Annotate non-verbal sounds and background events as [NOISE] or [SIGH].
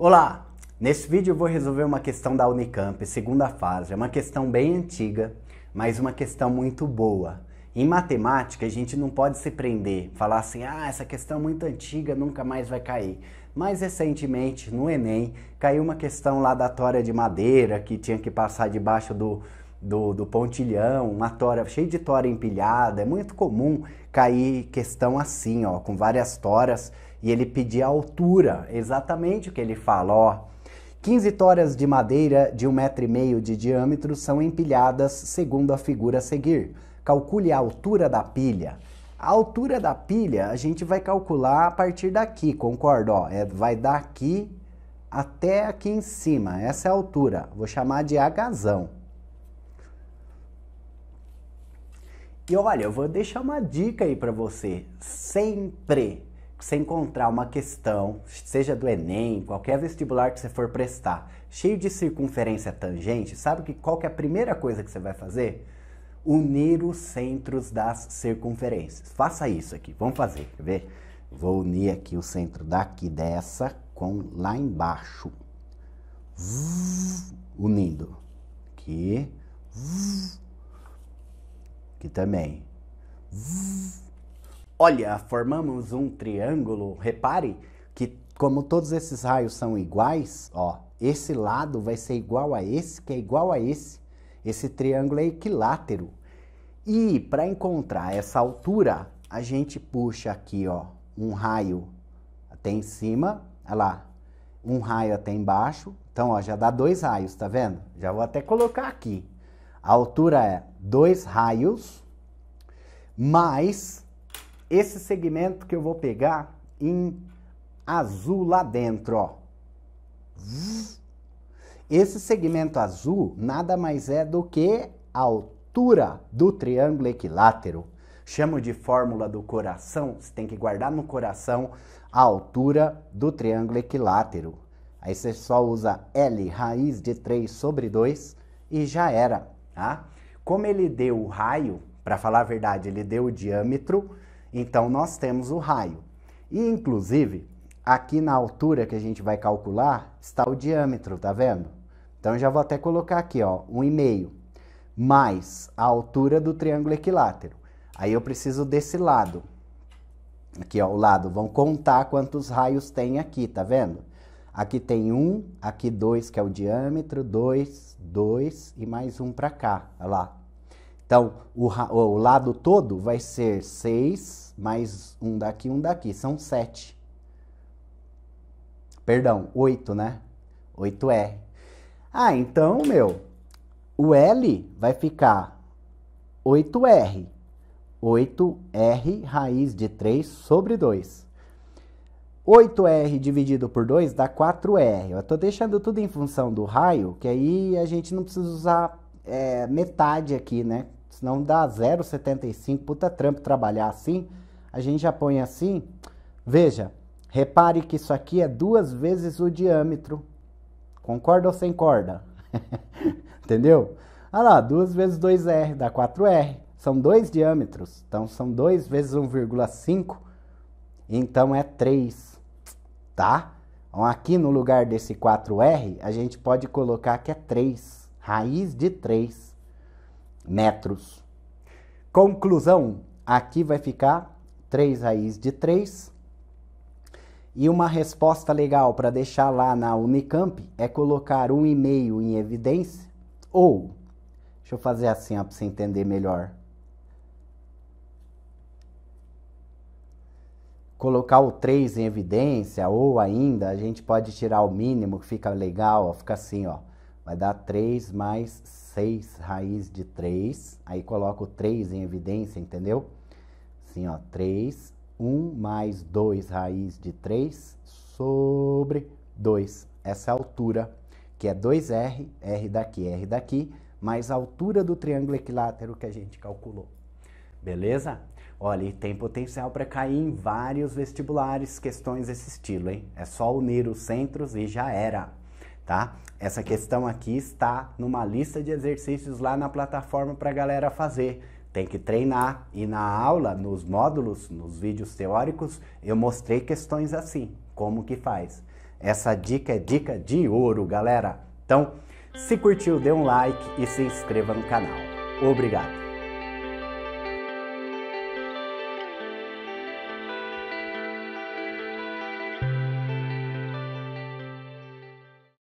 Olá! Nesse vídeo eu vou resolver uma questão da Unicamp, segunda fase. É uma questão bem antiga, mas uma questão muito boa. Em matemática, a gente não pode se prender, falar assim, ah, essa questão é muito antiga nunca mais vai cair. Mais recentemente, no Enem, caiu uma questão lá da tora de madeira, que tinha que passar debaixo do, do, do pontilhão, uma tora cheia de tora empilhada. É muito comum cair questão assim, ó, com várias toras e ele pedia altura, exatamente o que ele fala, ó. 15 toras de madeira de um metro e meio de diâmetro são empilhadas segundo a figura a seguir. Calcule a altura da pilha. A altura da pilha a gente vai calcular a partir daqui, concorda? Ó, é, vai daqui até aqui em cima. Essa é a altura. Vou chamar de agazão. E olha, eu vou deixar uma dica aí para você. Sempre você encontrar uma questão, seja do Enem, qualquer vestibular que você for prestar, cheio de circunferência tangente, sabe que qual que é a primeira coisa que você vai fazer? Unir os centros das circunferências. Faça isso aqui, vamos fazer, quer ver? Vou unir aqui o centro daqui dessa com lá embaixo. Unindo. Aqui. Aqui também. Olha, formamos um triângulo. Repare que como todos esses raios são iguais, ó, esse lado vai ser igual a esse, que é igual a esse. Esse triângulo é equilátero. E para encontrar essa altura, a gente puxa aqui, ó, um raio até em cima, olha lá, um raio até embaixo. Então, ó, já dá dois raios, tá vendo? Já vou até colocar aqui. A altura é dois raios mais esse segmento que eu vou pegar em azul lá dentro, ó. Esse segmento azul nada mais é do que a altura do triângulo equilátero. Chamo de fórmula do coração, você tem que guardar no coração a altura do triângulo equilátero. Aí você só usa L raiz de 3 sobre 2 e já era, tá? Como ele deu o raio, para falar a verdade, ele deu o diâmetro, então nós temos o raio. E inclusive, aqui na altura que a gente vai calcular, está o diâmetro, tá vendo? Então já vou até colocar aqui, ó, 1,5 mais a altura do triângulo equilátero. Aí eu preciso desse lado. Aqui, ó, o lado, vão contar quantos raios tem aqui, tá vendo? Aqui tem um, aqui dois, que é o diâmetro, dois, dois e mais um para cá, olha lá. Então, o, o lado todo vai ser 6 mais um daqui, um daqui. São 7. Perdão, 8, né? 8R. É. Ah, então, meu, o L vai ficar 8R. 8R raiz de 3 sobre 2. 8R dividido por 2 dá 4R. Eu estou deixando tudo em função do raio, que aí a gente não precisa usar é, metade aqui, né? Senão dá 0,75. Puta trampo trabalhar assim. A gente já põe assim. Veja, repare que isso aqui é duas vezes o diâmetro. Concorda ou sem corda? [LAUGHS] Entendeu? Olha lá, duas vezes 2R dá 4R. São dois diâmetros. Então são 2 vezes 1,5. Então é 3. Tá? Então, aqui no lugar desse 4R, a gente pode colocar que é 3. Raiz de 3 metros. Conclusão: aqui vai ficar 3 raiz de 3. E uma resposta legal para deixar lá na Unicamp é colocar 1,5 em evidência ou, deixa eu fazer assim para você entender melhor, colocar o 3 em evidência ou ainda a gente pode tirar o mínimo, que fica legal, ó, fica assim, ó. Vai dar 3 mais 6 raiz de 3. Aí coloco 3 em evidência, entendeu? Assim, ó, 3, 1 mais 2 raiz de 3 sobre 2. Essa é altura, que é 2R, R daqui, R daqui, mais a altura do triângulo equilátero que a gente calculou. Beleza? Olha, e tem potencial para cair em vários vestibulares questões desse estilo, hein? É só unir os centros e já era tá? Essa questão aqui está numa lista de exercícios lá na plataforma para a galera fazer. Tem que treinar e na aula, nos módulos, nos vídeos teóricos, eu mostrei questões assim, como que faz. Essa dica é dica de ouro, galera. Então, se curtiu, dê um like e se inscreva no canal. Obrigado!